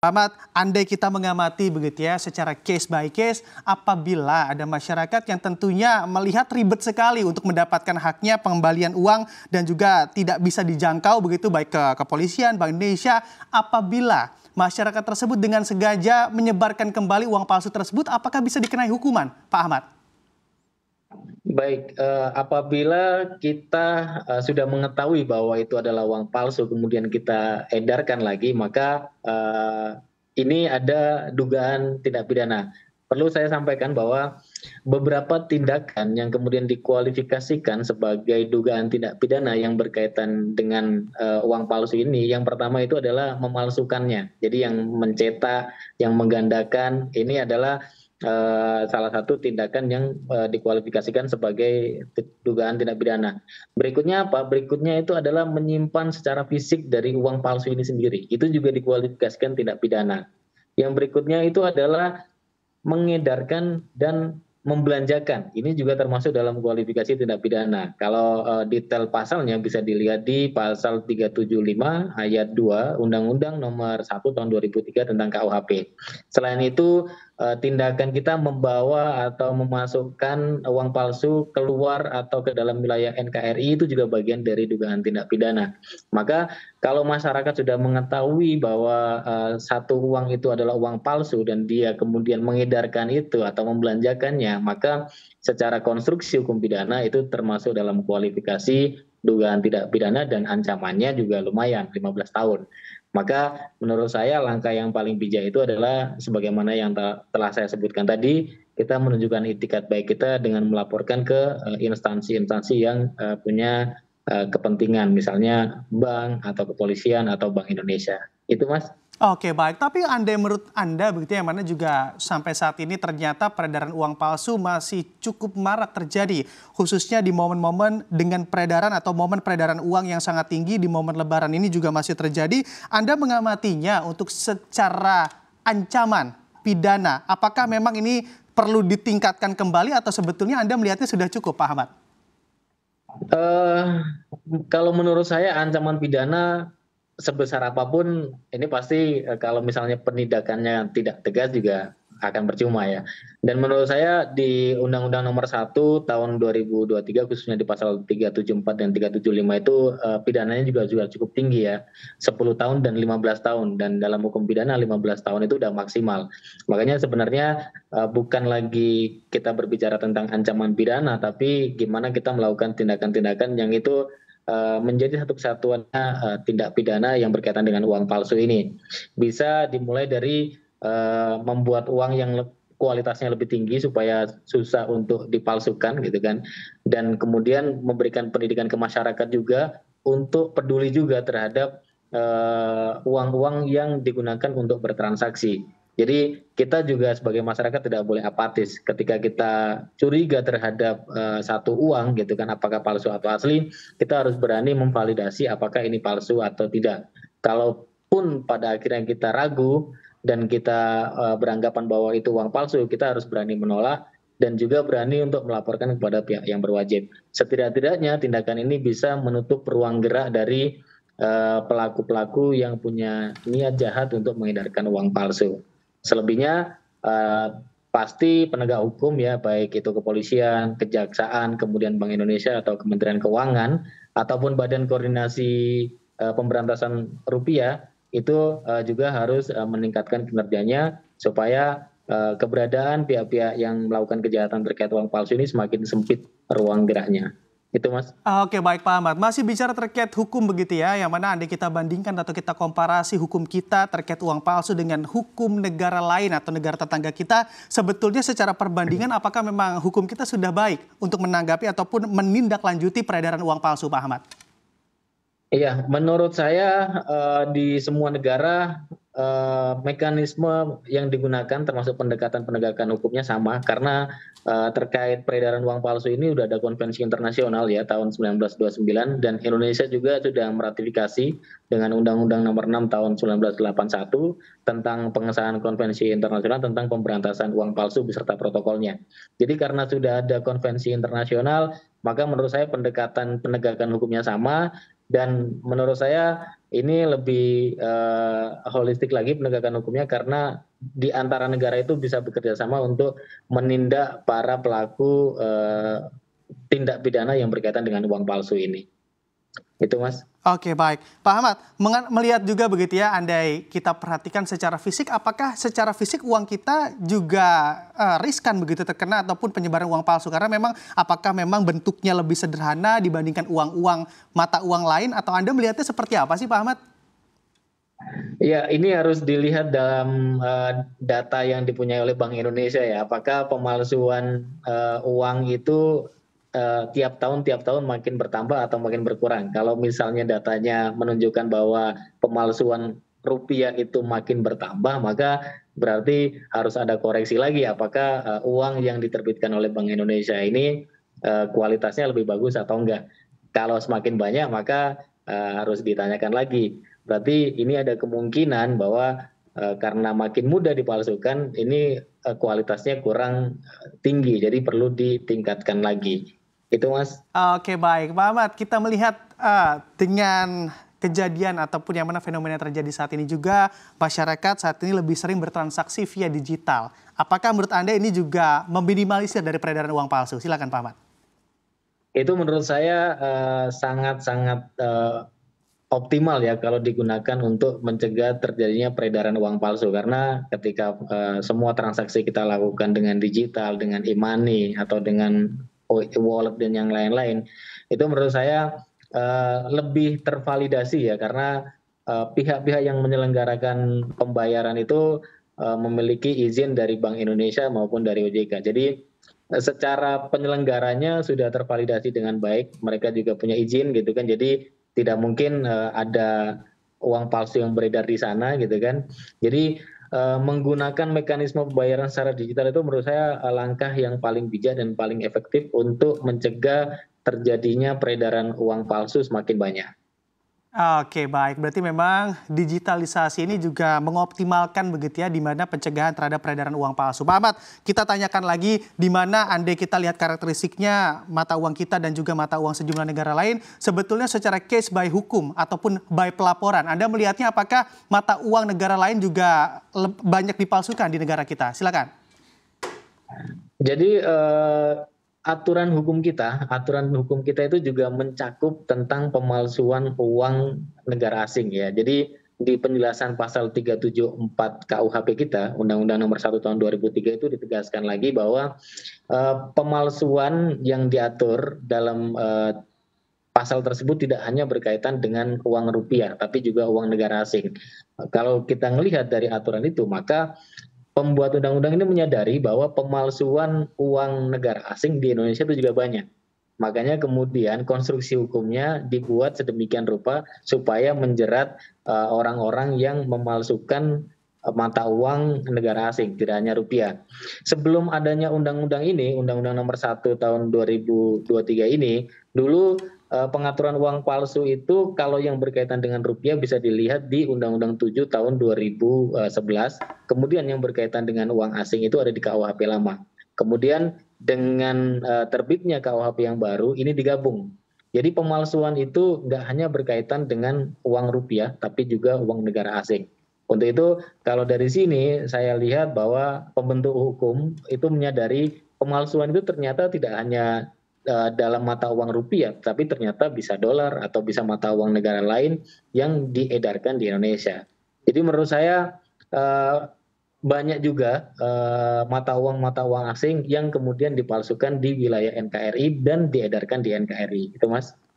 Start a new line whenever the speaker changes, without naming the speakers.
Ahmad, andai kita mengamati begitu ya secara case by case apabila ada masyarakat yang tentunya melihat ribet sekali untuk mendapatkan haknya pengembalian uang dan juga tidak bisa dijangkau begitu baik ke kepolisian, Bank Indonesia apabila masyarakat tersebut dengan sengaja menyebarkan kembali uang palsu tersebut apakah bisa dikenai hukuman Pak Ahmad?
Baik, uh, apabila kita uh, sudah mengetahui bahwa itu adalah uang palsu, kemudian kita edarkan lagi, maka uh, ini ada dugaan tindak pidana. Perlu saya sampaikan bahwa beberapa tindakan yang kemudian dikualifikasikan sebagai dugaan tindak pidana yang berkaitan dengan uh, uang palsu ini, yang pertama itu adalah memalsukannya. Jadi yang mencetak, yang menggandakan, ini adalah Eh, salah satu tindakan yang eh, dikualifikasikan sebagai dugaan tindak pidana. Berikutnya apa? Berikutnya itu adalah menyimpan secara fisik dari uang palsu ini sendiri. Itu juga dikualifikasikan tindak pidana. Yang berikutnya itu adalah mengedarkan dan membelanjakan. Ini juga termasuk dalam kualifikasi tindak pidana. Kalau uh, detail pasalnya bisa dilihat di pasal 375 ayat 2 Undang-Undang nomor 1 tahun 2003 tentang KUHP. Selain itu Eh, tindakan kita membawa atau memasukkan uang palsu keluar atau ke dalam wilayah NKRI itu juga bagian dari dugaan tindak pidana. Maka kalau masyarakat sudah mengetahui bahwa uh, satu uang itu adalah uang palsu dan dia kemudian mengedarkan itu atau membelanjakannya, maka secara konstruksi hukum pidana itu termasuk dalam kualifikasi dugaan tindak pidana dan ancamannya juga lumayan 15 tahun. Maka menurut saya langkah yang paling bijak itu adalah sebagaimana yang telah saya sebutkan tadi, kita menunjukkan itikat baik kita dengan melaporkan ke eh, instansi-instansi yang eh, punya eh, kepentingan, misalnya bank atau kepolisian atau Bank Indonesia. Itu Mas.
Oke baik, tapi anda menurut anda begitu ya, yang mana juga sampai saat ini ternyata peredaran uang palsu masih cukup marak terjadi khususnya di momen-momen dengan peredaran atau momen peredaran uang yang sangat tinggi di momen Lebaran ini juga masih terjadi. Anda mengamatinya untuk secara ancaman pidana, apakah memang ini perlu ditingkatkan kembali atau sebetulnya anda melihatnya sudah cukup, Pak Ahmad?
Uh, kalau menurut saya ancaman pidana sebesar apapun ini pasti eh, kalau misalnya penindakannya tidak tegas juga akan percuma ya. Dan menurut saya di Undang-Undang Nomor 1 tahun 2023 khususnya di pasal 374 dan 375 itu uh, pidananya juga juga cukup tinggi ya. 10 tahun dan 15 tahun dan dalam hukum pidana 15 tahun itu sudah maksimal. Makanya sebenarnya uh, bukan lagi kita berbicara tentang ancaman pidana tapi gimana kita melakukan tindakan-tindakan yang itu Eh, menjadi satu kesatuan eh, tindak pidana yang berkaitan dengan uang palsu ini. Bisa dimulai dari eh, membuat uang yang kualitasnya lebih tinggi supaya susah untuk dipalsukan gitu kan dan kemudian memberikan pendidikan ke masyarakat juga untuk peduli juga terhadap uang-uang uh, yang digunakan untuk bertransaksi jadi kita juga sebagai masyarakat tidak boleh apatis. Ketika kita curiga terhadap uh, satu uang gitu kan apakah palsu atau asli, kita harus berani memvalidasi apakah ini palsu atau tidak. Kalaupun pada akhirnya kita ragu dan kita uh, beranggapan bahwa itu uang palsu, kita harus berani menolak dan juga berani untuk melaporkan kepada pihak yang berwajib. Setidak-tidaknya tindakan ini bisa menutup ruang gerak dari eh, pelaku-pelaku uh, yang punya niat jahat untuk mengedarkan uang palsu selebihnya uh, pasti penegak hukum ya baik itu kepolisian, kejaksaan, kemudian Bank Indonesia atau Kementerian Keuangan ataupun Badan Koordinasi uh, Pemberantasan Rupiah itu uh, juga harus uh, meningkatkan kinerjanya supaya uh, keberadaan pihak-pihak yang melakukan kejahatan terkait uang palsu ini semakin sempit ruang geraknya. Gitu mas.
Oke baik Pak Ahmad. Masih bicara terkait hukum begitu ya, yang mana Anda kita bandingkan atau kita komparasi hukum kita terkait uang palsu dengan hukum negara lain atau negara tetangga kita, sebetulnya secara perbandingan apakah memang hukum kita sudah baik untuk menanggapi ataupun menindaklanjuti peredaran uang palsu Pak Ahmad?
Iya, menurut saya eh, di semua negara Eh, mekanisme yang digunakan termasuk pendekatan penegakan hukumnya sama karena eh, terkait peredaran uang palsu ini sudah ada konvensi internasional ya tahun 1929 dan Indonesia juga sudah meratifikasi dengan Undang-Undang Nomor 6 tahun 1981 tentang pengesahan konvensi internasional tentang pemberantasan uang palsu beserta protokolnya. Jadi karena sudah ada konvensi internasional maka menurut saya pendekatan penegakan hukumnya sama dan menurut saya ini lebih uh, holistik lagi penegakan hukumnya karena di antara negara itu bisa bekerja sama untuk menindak para
pelaku uh, tindak pidana yang berkaitan dengan uang palsu ini. Itu mas. Oke baik, Pak Ahmad melihat juga begitu ya, andai kita perhatikan secara fisik, apakah secara fisik uang kita juga uh, riskan begitu terkena ataupun penyebaran uang palsu? Karena memang apakah memang bentuknya lebih sederhana dibandingkan uang-uang mata uang lain atau anda melihatnya seperti apa sih Pak Ahmad?
Ya, ini harus dilihat dalam uh, data yang dipunyai oleh Bank Indonesia ya. Apakah pemalsuan uh, uang itu uh, tiap tahun tiap tahun makin bertambah atau makin berkurang. Kalau misalnya datanya menunjukkan bahwa pemalsuan rupiah itu makin bertambah, maka berarti harus ada koreksi lagi apakah uh, uang yang diterbitkan oleh Bank Indonesia ini uh, kualitasnya lebih bagus atau enggak. Kalau semakin banyak maka uh, harus ditanyakan lagi. Berarti ini ada kemungkinan bahwa karena makin mudah dipalsukan ini kualitasnya kurang tinggi jadi perlu ditingkatkan lagi. Itu Mas.
Oke baik Pak Ahmad, kita melihat uh, dengan kejadian ataupun yang mana fenomena yang terjadi saat ini juga masyarakat saat ini lebih sering bertransaksi via digital. Apakah menurut Anda ini juga meminimalisir dari peredaran uang palsu? Silakan Pak Ahmad.
Itu menurut saya eh, sangat-sangat uh, uh, optimal ya kalau digunakan untuk mencegah terjadinya peredaran uang palsu karena ketika uh, semua transaksi kita lakukan dengan digital, dengan e-money atau dengan Wallet dan yang lain-lain itu menurut saya uh, lebih tervalidasi ya karena eh, pihak-pihak uh, yang menyelenggarakan pembayaran itu uh, memiliki izin dari Bank Indonesia maupun dari OJK. Jadi secara penyelenggaranya sudah tervalidasi dengan baik. Mereka juga punya izin gitu kan. Jadi tidak mungkin uh, ada uang palsu yang beredar di sana gitu kan. Jadi Eh, menggunakan mekanisme pembayaran secara digital itu menurut saya eh, langkah yang paling bijak dan paling efektif untuk mencegah terjadinya peredaran uang palsu semakin banyak.
Oke baik, berarti memang digitalisasi ini juga mengoptimalkan begitu ya di mana pencegahan terhadap peredaran uang palsu. Pak Ahmad, kita tanyakan lagi di mana andai kita lihat karakteristiknya mata uang kita dan juga mata uang sejumlah negara lain, sebetulnya secara case by hukum ataupun by pelaporan, Anda melihatnya apakah mata uang negara lain juga banyak dipalsukan di negara kita? Silakan.
Jadi eh, aturan hukum kita, aturan hukum kita itu juga mencakup tentang pemalsuan uang negara asing ya. Jadi di penjelasan pasal 374 KUHP kita, Undang-Undang Nomor 1 Tahun 2003 itu ditegaskan lagi bahwa uh, pemalsuan yang diatur dalam uh, pasal tersebut tidak hanya berkaitan dengan uang rupiah, tapi juga uang negara asing. Kalau kita melihat dari aturan itu, maka pembuat undang-undang ini menyadari bahwa pemalsuan uang negara asing di Indonesia itu juga banyak. Makanya kemudian konstruksi hukumnya dibuat sedemikian rupa supaya menjerat eh, orang-orang uh, yang memalsukan eh, mata uang negara asing, tidak hanya rupiah. Sebelum adanya undang-undang ini, Undang-Undang Nomor 1 tahun 2023 ini, dulu Eh, pengaturan uang palsu itu kalau yang berkaitan dengan rupiah bisa dilihat di Undang-Undang 7 tahun 2011. Eh, Kemudian yang berkaitan dengan uang asing itu ada di KUHP lama. Kemudian dengan eh, terbitnya KUHP yang baru ini digabung. Jadi pemalsuan itu nggak hanya berkaitan dengan uang rupiah, tapi juga uang negara asing. Untuk itu kalau dari sini saya lihat bahwa pembentuk hukum itu menyadari pemalsuan itu ternyata tidak hanya Eh, dalam mata uang rupiah, tapi ternyata bisa dolar atau bisa mata uang negara lain yang diedarkan di Indonesia. Jadi menurut saya eh, banyak juga eh, mata uang mata uang asing yang kemudian dipalsukan
di wilayah NKRI dan diedarkan di NKRI, itu mas.